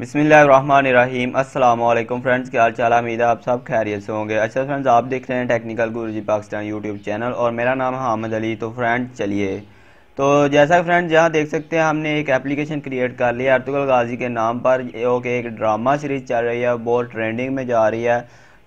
बिसमीम अल्लाम फ्रेंड्स क्या हाल चाल उम्मीद है आप सब खैरियत से होंगे अच्छा फ्रेंड्स आप देख रहे हैं टेक्निकल गुरु जी पाकिस्तान यूट्यूब चैनल और मेरा नाम है अहमद अली तो फ्रेंड चलिए तो जैसा कि फ्रेंड्स यहाँ देख सकते हैं हमने एक एप्लीकेशन क्रिएट कर लिया अर्तुगल गाजी के नाम पर ओके एक ड्रामा सीरीज़ चल रही है बहुत ट्रेंडिंग में जा रही है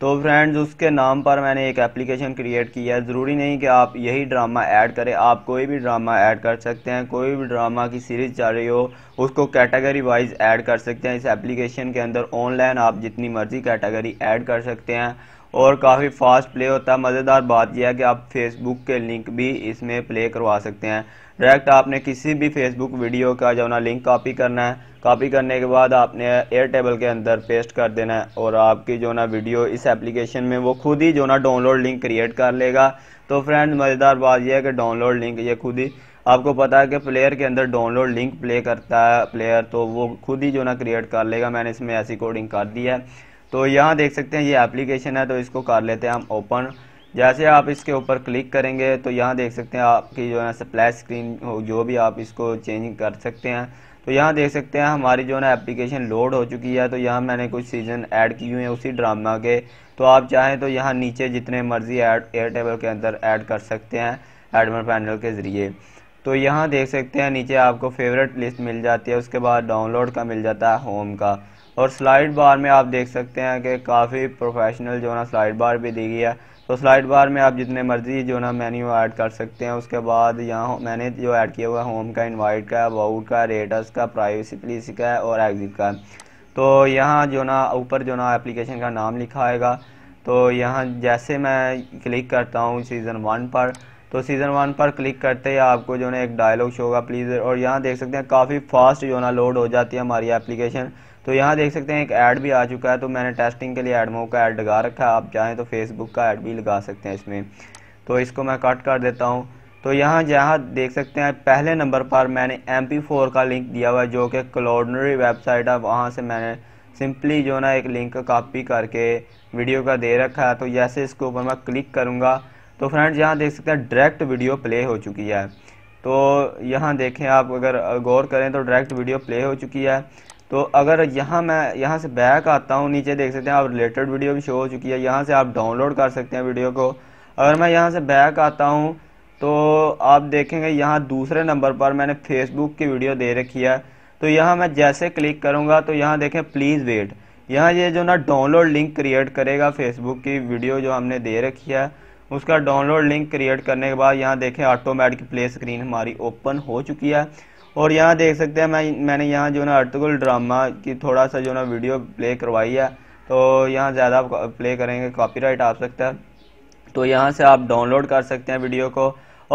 तो फ्रेंड्स उसके नाम पर मैंने एक एप्लीकेशन क्रिएट की है ज़रूरी नहीं कि आप यही ड्रामा ऐड करें आप कोई भी ड्रामा ऐड कर सकते हैं कोई भी ड्रामा की सीरीज़ चल रही हो उसको कैटेगरी वाइज ऐड कर सकते हैं इस एप्लीकेशन के अंदर ऑनलाइन आप जितनी मर्ज़ी कैटेगरी ऐड कर सकते हैं और काफ़ी फास्ट प्ले होता है मज़ेदार बात यह है कि आप फेसबुक के लिंक भी इसमें प्ले करवा सकते हैं डायरेक्ट आपने किसी भी फेसबुक वीडियो का जो ना लिंक कॉपी करना है कॉपी करने के बाद आपने एयर टेबल के अंदर पेस्ट कर देना है और आपकी जो ना वीडियो इस एप्लीकेशन में वो खुद ही जो ना डाउनलोड लिंक क्रिएट कर लेगा तो फ्रेंड मज़ेदार बात यह है कि डाउनलोड लिंक ये खुद ही आपको पता है कि प्लेयर के अंदर डाउनलोड लिंक प्ले करता है प्लेयर तो वो खुद ही जो ना क्रिएट कर लेगा मैंने इसमें ऐसी कोडिंग कर दी है तो यहाँ देख सकते हैं ये एप्लीकेशन है तो इसको कर लेते हैं हम ओपन जैसे आप इसके ऊपर क्लिक करेंगे तो यहाँ देख सकते हैं आपकी जो है सप्लाई स्क्रीन हो जो भी आप इसको चेंज कर सकते हैं तो यहाँ देख सकते हैं हमारी जो है ना एप्लीकेशन लोड हो चुकी है तो यहाँ मैंने कुछ सीज़न ऐड किए हुए हैं उसी ड्रामा के तो आप चाहें तो यहाँ नीचे जितने मर्ज़ी एड एयर टेबल के अंदर ऐड कर सकते हैं एडमर पैनल के ज़रिए तो यहाँ देख सकते हैं नीचे आपको फेवरेट लिस्ट मिल जाती है उसके बाद डाउनलोड का मिल जाता है होम का और स्लाइड बार में आप देख सकते हैं कि काफ़ी प्रोफेशनल जो ना स्लाइड बार भी दी गई है तो स्लाइड बार में आप जितने मर्ज़ी जो ना मेन्यू ऐड कर सकते हैं उसके बाद यहाँ मैंने जो ऐड किया हुआ है होम का इनवाइट का अबाउट का रेटर्स का प्राइवेसी प्लीस का है और एग्जिट का तो यहाँ जो ना ऊपर जो ना एप्लीकेशन का नाम लिखा आएगा तो यहाँ जैसे मैं क्लिक करता हूँ सीज़न वन पर तो सीज़न वन पर क्लिक करते ही आपको जो ना एक डायलॉग शो होगा प्लीज़ और यहाँ देख सकते हैं काफ़ी फास्ट जो ना लोड हो जाती है हमारी एप्लीकेशन तो यहाँ देख सकते हैं एक ऐड भी आ चुका है तो मैंने टेस्टिंग के लिए एडमो का ऐड लगा रखा है आप चाहें तो फेसबुक का ऐड भी लगा सकते हैं इसमें तो इसको मैं कट कर देता हूँ तो यहाँ जहाँ देख सकते हैं पहले नंबर पर मैंने एम फोर का लिंक दिया हुआ है जो कि क्लोडनरी वेबसाइट है वहाँ से मैंने सिंपली जो ना एक लिंक कॉपी करके वीडियो का दे रखा है तो जैसे इसके ऊपर मैं क्लिक करूँगा तो फ्रेंड्स यहाँ देख सकते हैं डायरेक्ट वीडियो प्ले हो चुकी है तो यहाँ देखें आप अगर गौर करें तो डायरेक्ट वीडियो प्ले हो चुकी है तो अगर यहाँ मैं यहाँ से बैक आता हूँ नीचे देख सकते हैं आप रिलेटेड वीडियो भी शो हो चुकी है यहाँ से आप डाउनलोड कर सकते हैं वीडियो को अगर मैं यहाँ से बैक आता हूँ तो आप देखेंगे यहाँ दूसरे नंबर पर मैंने फेसबुक की वीडियो दे रखी है तो यहाँ मैं जैसे क्लिक करूँगा तो यहाँ देखें प्लीज़ वेट यहाँ ये जो ना डाउनलोड लिंक क्रिएट करेगा फेसबुक की वीडियो जो हमने दे रखी है उसका डाउनलोड लिंक क्रिएट करने के बाद यहाँ देखें ऑटोमेटिक प्ले स्क्रीन हमारी ओपन हो चुकी है और यहाँ देख सकते हैं मैं मैंने यहाँ जो ना आर्टिकल ड्रामा की थोड़ा सा जो ना वीडियो प्ले करवाई है तो यहाँ ज़्यादा प्ले करेंगे कॉपीराइट आ सकता है तो यहाँ से आप डाउनलोड कर सकते हैं वीडियो को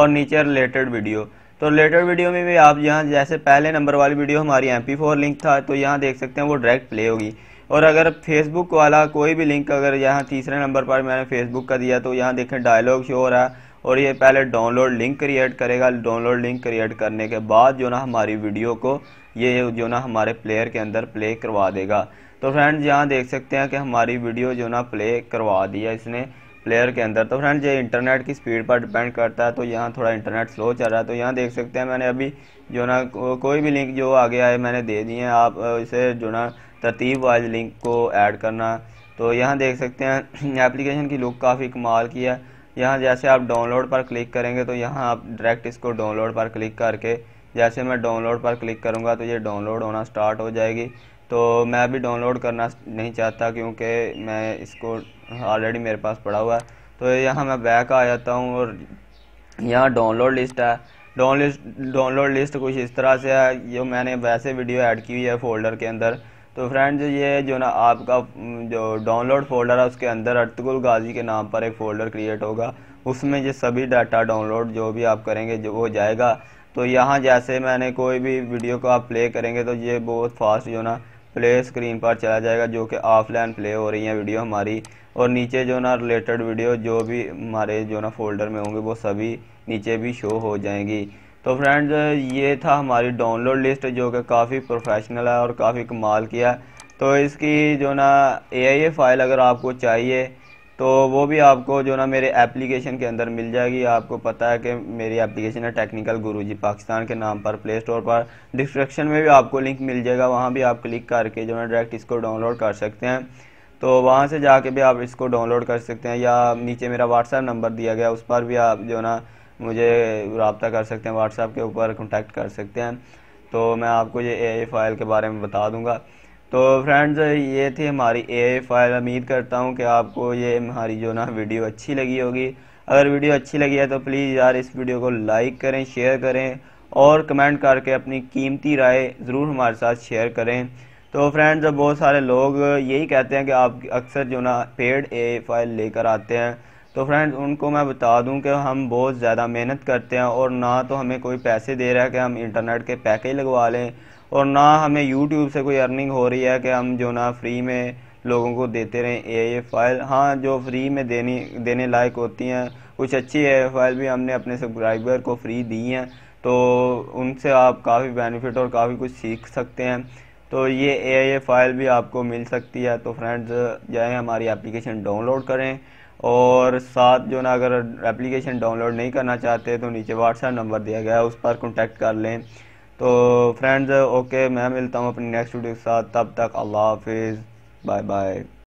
और नीचे रिलेटेड वीडियो तो रिलेटेड वीडियो में भी आप यहाँ जैसे पहले नंबर वाली वीडियो हमारी एम लिंक था तो यहाँ देख सकते हैं वो डायरेक्ट प्ले होगी और अगर फेसबुक वाला कोई भी लिंक अगर यहाँ तीसरे नंबर पर मैंने फेसबुक का दिया तो यहाँ देखें डायलॉग शो हो रहा है और ये पहले डाउनलोड लिंक क्रिएट करेगा डाउनलोड लिंक क्रिएट करने के बाद जो ना हमारी वीडियो को ये जो ना हमारे प्लेयर के अंदर प्ले करवा देगा तो फ्रेंड्स यहाँ देख सकते हैं कि हमारी वीडियो जो ना प्ले करवा दी है इसने प्लेयर के अंदर तो फ्रेंड्स ये इंटरनेट की स्पीड पर डिपेंड करता है तो यहाँ थोड़ा इंटरनेट स्लो चल रहा है तो यहाँ देख सकते हैं मैंने अभी जो ना को, कोई भी लिंक जो आगे आए मैंने दे दिए हैं आप इसे जो ना तरतीब वाइज लिंक को ऐड करना तो यहाँ देख सकते हैं एप्लीकेशन की लुक काफ़ी कमाल की है यहाँ जैसे आप डाउनलोड पर क्लिक करेंगे तो यहाँ आप डायरेक्ट इसको डाउनलोड पर क्लिक करके जैसे मैं डाउनलोड पर क्लिक करूँगा तो ये डाउनलोड होना स्टार्ट हो जाएगी तो मैं अभी डाउनलोड करना नहीं चाहता क्योंकि मैं इसको ऑलरेडी मेरे पास पड़ा हुआ है तो यहाँ मैं बैक आ जाता हूँ और यहाँ डाउनलोड लिस्ट है डाउनलोड डाउनलोड लिस्ट कुछ इस तरह से है जो मैंने वैसे वीडियो ऐड की हुई है फोल्डर के अंदर तो फ्रेंड जो ये जो ना आपका जो डाउनलोड फोल्डर है उसके अंदर अर्तगुल गाजी के नाम पर एक फ़ोल्डर क्रिएट होगा उसमें ये सभी डाटा डाउनलोड जो भी आप करेंगे जो हो जाएगा तो यहाँ जैसे मैंने कोई भी वीडियो को आप प्ले करेंगे तो ये बहुत फास्ट जो ना प्ले स्क्रीन पर चला जाएगा जो कि ऑफलाइन प्ले हो रही है वीडियो हमारी और नीचे जो ना रिलेटेड वीडियो जो भी हमारे जो ना फोल्डर में होंगे वो सभी नीचे भी शो हो जाएंगी तो फ्रेंड्स ये था हमारी डाउनलोड लिस्ट जो कि काफ़ी प्रोफेशनल है और काफ़ी कमाल किया है तो इसकी जो ना ए फ़ाइल अगर आपको चाहिए तो वो भी आपको जो ना मेरे एप्लीकेशन के अंदर मिल जाएगी आपको पता है कि मेरी एप्लीकेशन है टेक्निकल गुरुजी पाकिस्तान के नाम पर प्ले स्टोर पर डिस्क्रिप्शन में भी आपको लिंक मिल जाएगा वहाँ भी आप क्लिक करके जो ना डायरेक्ट इसको डाउनलोड कर सकते हैं तो वहाँ से जाके भी आप इसको डाउनलोड कर सकते हैं या नीचे मेरा व्हाट्सएप नंबर दिया गया उस पर भी आप जो ना मुझे रबता कर सकते हैं व्हाट्सएप के ऊपर कॉन्टैक्ट कर सकते हैं तो मैं आपको ये ए फ़ाइल के बारे में बता दूंगा तो फ्रेंड्स ये थी हमारी ए फ़ाइल उम्मीद करता हूँ कि आपको ये हमारी जो ना वीडियो अच्छी लगी होगी अगर वीडियो अच्छी लगी है तो प्लीज़ यार इस वीडियो को लाइक करें शेयर करें और कमेंट करके अपनी कीमती राय ज़रूर हमारे साथ शेयर करें तो फ्रेंड्स बहुत सारे लोग यही कहते हैं कि आप अक्सर जो ना पेड ए फाइल लेकर आते हैं तो फ्रेंड्स उनको मैं बता दूं कि हम बहुत ज़्यादा मेहनत करते हैं और ना तो हमें कोई पैसे दे रहा है कि हम इंटरनेट के पैकेज लगवा लें और ना हमें यूट्यूब से कोई अर्निंग हो रही है कि हम जो ना फ्री में लोगों को देते रहें ए ए फाइल हाँ जो फ्री में देनी देने लायक होती हैं कुछ अच्छी ए फाइल भी हमने अपने सब्सक्राइबर को फ्री दी हैं तो उनसे आप काफ़ी बेनिफिट और काफ़ी कुछ सीख सकते हैं तो ये ए आई फाइल भी आपको मिल सकती है तो फ्रेंड्स जाएँ हमारी एप्लीकेशन डाउनलोड करें और साथ जो ना अगर एप्लीकेशन डाउनलोड नहीं करना चाहते तो नीचे व्हाट्सएप नंबर दिया गया है उस पर कॉन्टैक्ट कर लें तो फ्रेंड्स ओके मैं मिलता हूँ अपनी नेक्स्ट वीडियो के साथ तब तक अल्लाह हाफिज़ बाय बाय